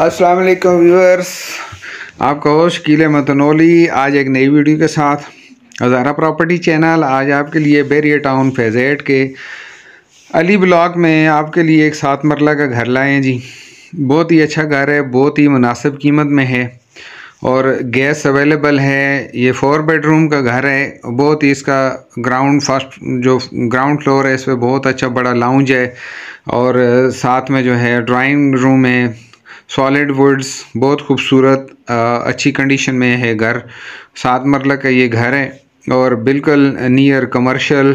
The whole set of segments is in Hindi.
अस्सलाम वालेकुम व्यूअर्स आपका होश कीले मतनोली आज एक नई वीडियो के साथ हज़ारा प्रॉपर्टी चैनल आज आपके लिए बेरिया टाउन फैजेट के अली ब्लॉक में आपके लिए एक सात मरला का घर लाए हैं जी बहुत ही अच्छा घर है बहुत ही मुनासिब कीमत में है और गैस अवेलेबल है ये फोर बेडरूम का घर है बहुत ही इसका ग्राउंड फर्स्ट जो ग्राउंड फ्लोर है इस पर बहुत अच्छा बड़ा लाउंज है और साथ में जो है ड्राइंग रूम है सॉलिड वुड्स बहुत खूबसूरत अच्छी कंडीशन में है घर सात मरला का ये घर है और बिल्कुल नियर कमर्शल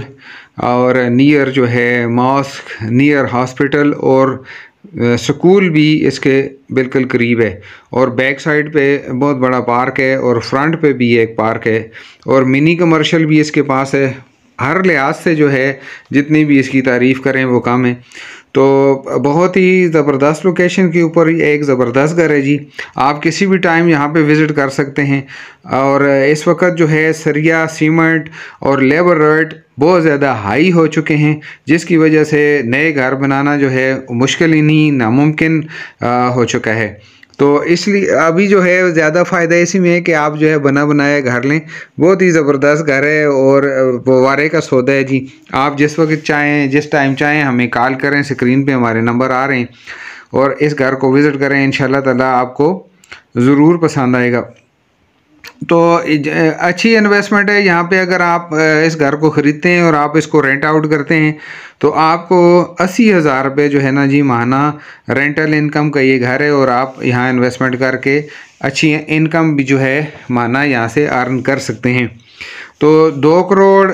और नियर जो है मॉस्क नियर हॉस्पिटल और स्कूल भी इसके बिल्कुल करीब है और बैक साइड पे बहुत बड़ा पार्क है और फ्रंट पे भी एक पार्क है और मिनी कमर्शल भी इसके पास है हर लिहाज से जो है जितनी भी इसकी तारीफ़ करें वो कम है तो बहुत ही ज़बरदस्त लोकेशन के ऊपर एक ज़बरदस्त घर है जी आप किसी भी टाइम यहाँ पे विज़िट कर सकते हैं और इस वक्त जो है सरिया सीमेंट और लेबर रेट बहुत ज़्यादा हाई हो चुके हैं जिसकी वजह से नए घर बनाना जो है मुश्किल ही नहीं नामुमकिन हो चुका है तो इसलिए अभी जो है ज़्यादा फ़ायदा इसी में है कि आप जो है बना बनाया घर लें बहुत ही ज़बरदस्त घर है और वारे का सौदा है जी आप जिस वक्त चाहें जिस टाइम चाहें हमें कॉल करें स्क्रीन पे हमारे नंबर आ रहे हैं और इस घर को विज़िट करें इन ताला आपको ज़रूर पसंद आएगा तो अच्छी इन्वेस्टमेंट है यहाँ पे अगर आप इस घर को ख़रीदते हैं और आप इसको रेंट आउट करते हैं तो आपको अस्सी हज़ार रुपये जो है ना जी माना रेंटल इनकम का ये घर है और आप यहाँ इन्वेस्टमेंट करके अच्छी इनकम भी जो है माना यहाँ से अर्न कर सकते हैं तो दो करोड़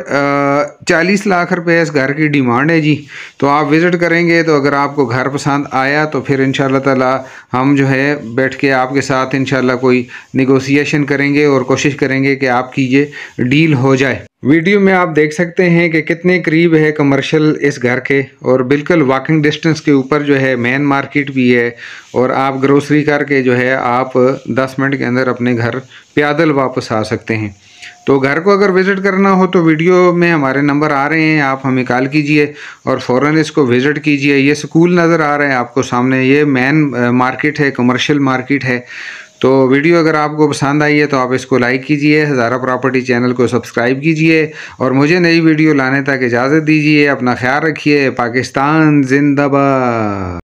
चालीस लाख रुपए इस घर की डिमांड है जी तो आप विज़िट करेंगे तो अगर आपको घर पसंद आया तो फिर इन ताला हम जो है बैठ के आपके साथ इन कोई निगोसिएशन करेंगे और कोशिश करेंगे कि आपकी ये डील हो जाए वीडियो में आप देख सकते हैं कि कितने करीब है कमर्शियल इस घर के और बिल्कुल वॉकिंग डिस्टेंस के ऊपर जो है मेन मार्केट भी है और आप ग्रोसरी करके जो है आप 10 मिनट के अंदर अपने घर प्यादल वापस आ सकते हैं तो घर को अगर विज़िट करना हो तो वीडियो में हमारे नंबर आ रहे हैं आप हमें कॉल कीजिए और फ़ौर इसको विज़िट कीजिए ये स्कूल नज़र आ रहा है आपको सामने ये मेन मार्केट है कमर्शियल मार्केट है तो वीडियो अगर आपको पसंद आई है तो आप इसको लाइक कीजिए हज़ारा प्रॉपर्टी चैनल को सब्सक्राइब कीजिए और मुझे नई वीडियो लाने तक इजाज़त दीजिए अपना ख्याल रखिए पाकिस्तान जिंदाबाद